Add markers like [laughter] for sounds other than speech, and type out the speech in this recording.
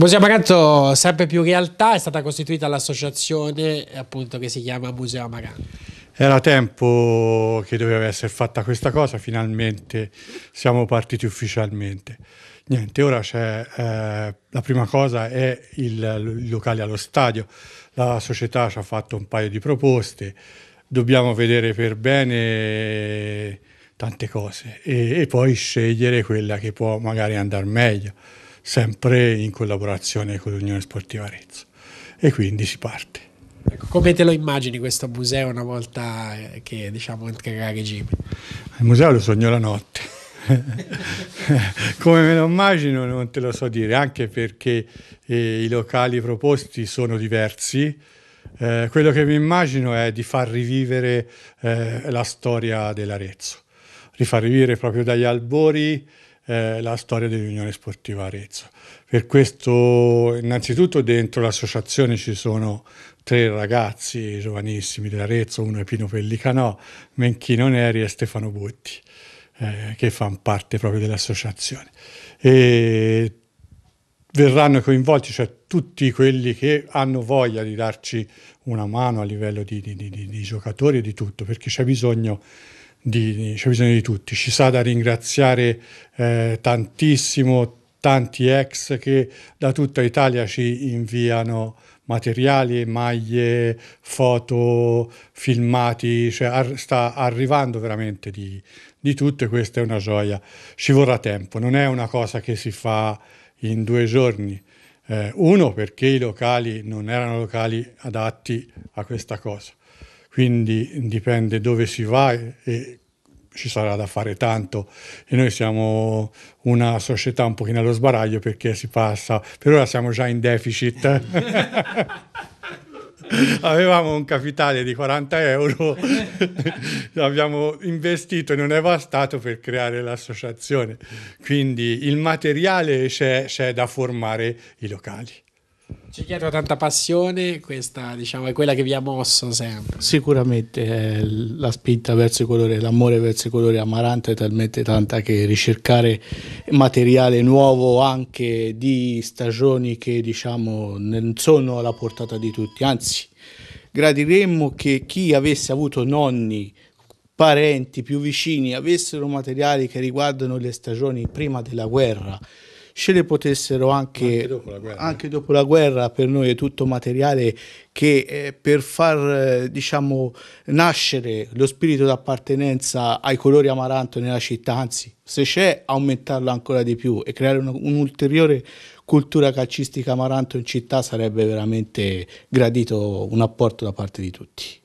Museo Amaranto, sempre più realtà, è stata costituita l'associazione che si chiama Museo Amaranto. Era tempo che doveva essere fatta questa cosa, finalmente siamo partiti ufficialmente. Niente, ora c'è eh, la prima cosa è il, il locale allo stadio. La società ci ha fatto un paio di proposte, dobbiamo vedere per bene tante cose e, e poi scegliere quella che può magari andare meglio sempre in collaborazione con l'Unione Sportiva Arezzo. E quindi si parte. Ecco, come te lo immagini questo museo una volta eh, che diciamo entrerà a regime? Il museo lo sogno la notte. [laughs] come me lo immagino non te lo so dire, anche perché eh, i locali proposti sono diversi. Eh, quello che mi immagino è di far rivivere eh, la storia dell'Arezzo, di far rivivere proprio dagli albori eh, la storia dell'Unione Sportiva Arezzo. Per questo innanzitutto dentro l'associazione ci sono tre ragazzi giovanissimi dell'Arezzo, uno è Pino Pellicanò, Menchino Neri e Stefano Botti, eh, che fanno parte proprio dell'associazione. E verranno coinvolti, cioè tutti quelli che hanno voglia di darci una mano a livello di, di, di, di giocatori e di tutto, perché c'è bisogno di, c'è bisogno di tutti. Ci sa da ringraziare eh, tantissimo tanti ex che da tutta Italia ci inviano materiali, maglie, foto, filmati, cioè ar- sta arrivando veramente di, di tutto e questa è una gioia. Ci vorrà tempo, non è una cosa che si fa in due giorni. Eh, uno perché i locali non erano locali adatti a questa cosa quindi dipende dove si va e ci sarà da fare tanto e noi siamo una società un pochino allo sbaraglio perché si passa, per ora siamo già in deficit. [laughs] Avevamo un capitale di 40 euro, abbiamo investito e non è bastato per creare l'associazione, quindi il materiale c'è, c'è da formare i locali ci dietro tanta passione, questa diciamo, è quella che vi ha mosso sempre. Sicuramente eh, la spinta verso i colori, l'amore verso i colori amaranto è talmente tanta che ricercare materiale nuovo anche di stagioni che diciamo, non sono alla portata di tutti, anzi gradiremmo che chi avesse avuto nonni parenti più vicini avessero materiali che riguardano le stagioni prima della guerra ce le potessero anche, anche, dopo anche, dopo la guerra. Per noi è tutto materiale che eh, per far eh, diciamo, nascere lo spirito d'appartenenza ai colori amaranto nella città, anzi se c'è aumentarlo ancora di più e creare un, un'ulteriore cultura calcistica amaranto in città sarebbe veramente gradito un apporto da parte di tutti.